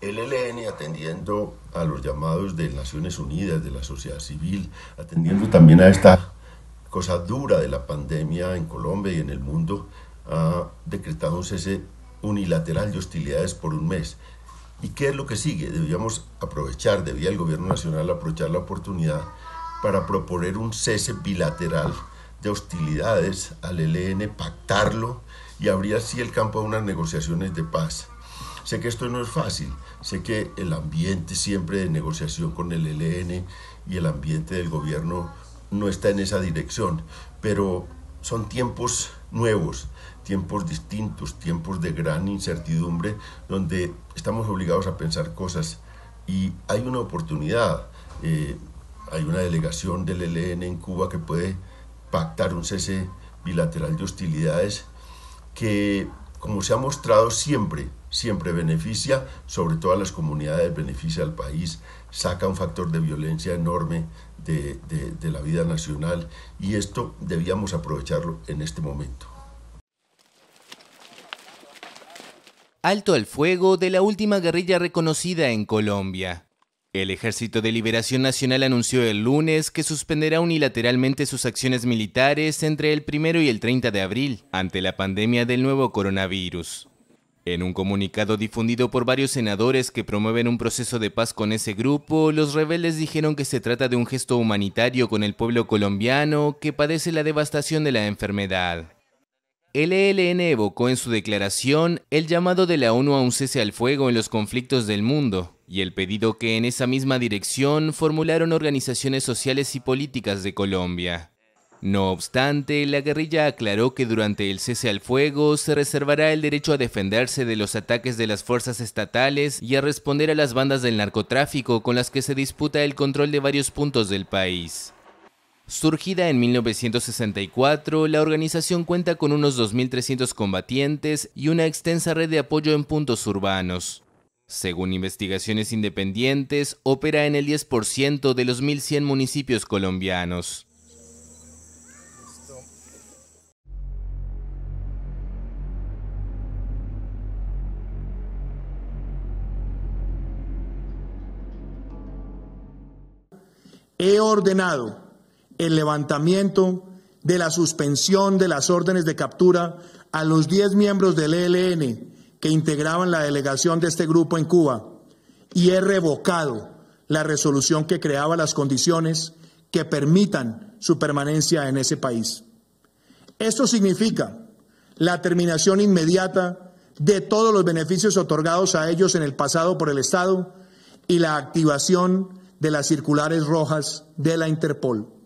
el ELN atendiendo a los llamados de Naciones Unidas, de la sociedad civil, atendiendo también a esta cosa dura de la pandemia en Colombia y en el mundo, ha decretado un cese unilateral de hostilidades por un mes. ¿Y qué es lo que sigue? Debíamos aprovechar, debía el gobierno nacional aprovechar la oportunidad para proponer un cese bilateral de hostilidades al ELN, pactarlo y abrir así el campo a unas negociaciones de paz. Sé que esto no es fácil, sé que el ambiente siempre de negociación con el ELN y el ambiente del gobierno no está en esa dirección, pero son tiempos nuevos, tiempos distintos, tiempos de gran incertidumbre, donde estamos obligados a pensar cosas y hay una oportunidad. Eh, hay una delegación del ELN en Cuba que puede pactar un cese bilateral de hostilidades que, como se ha mostrado siempre, siempre beneficia, sobre todo a las comunidades, beneficia al país, saca un factor de violencia enorme de, la vida nacional y esto debíamos aprovecharlo en este momento. Alto al fuego de la última guerrilla reconocida en Colombia. El Ejército de Liberación Nacional anunció el lunes que suspenderá unilateralmente sus acciones militares entre el 1 y el 30 de abril ante la pandemia del nuevo coronavirus. En un comunicado difundido por varios senadores que promueven un proceso de paz con ese grupo, los rebeldes dijeron que se trata de un gesto humanitario con el pueblo colombiano que padece la devastación de la enfermedad. El ELN evocó en su declaración el llamado de la ONU a un cese al fuego en los conflictos del mundo y el pedido que en esa misma dirección formularon organizaciones sociales y políticas de Colombia. No obstante, la guerrilla aclaró que durante el cese al fuego se reservará el derecho a defenderse de los ataques de las fuerzas estatales y a responder a las bandas del narcotráfico con las que se disputa el control de varios puntos del país. Surgida en 1964, la organización cuenta con unos 2.300 combatientes y una extensa red de apoyo en puntos urbanos. Según investigaciones independientes, opera en el 10% de los 1.100 municipios colombianos. he ordenado el levantamiento de la suspensión de las órdenes de captura a los 10 miembros del ELN que integraban la delegación de este grupo en Cuba y he revocado la resolución que creaba las condiciones que permitan su permanencia en ese país. Esto significa la terminación inmediata de todos los beneficios otorgados a ellos en el pasado por el Estado y la activación de las circulares rojas de la Interpol.